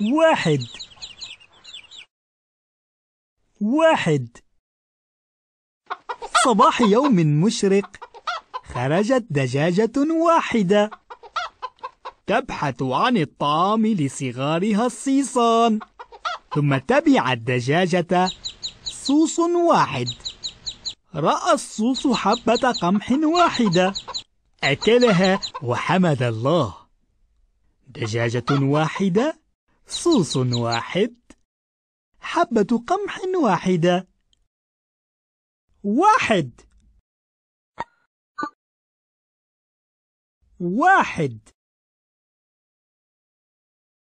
واحد واحد صباح يوم مشرق خرجت دجاجة واحدة تبحث عن الطعام لصغارها الصيصان ثم تبع الدجاجة صوص واحد رأى الصوص حبة قمح واحدة أكلها وحمد الله دجاجة واحدة صوص واحد حبة قمح واحدة واحد واحد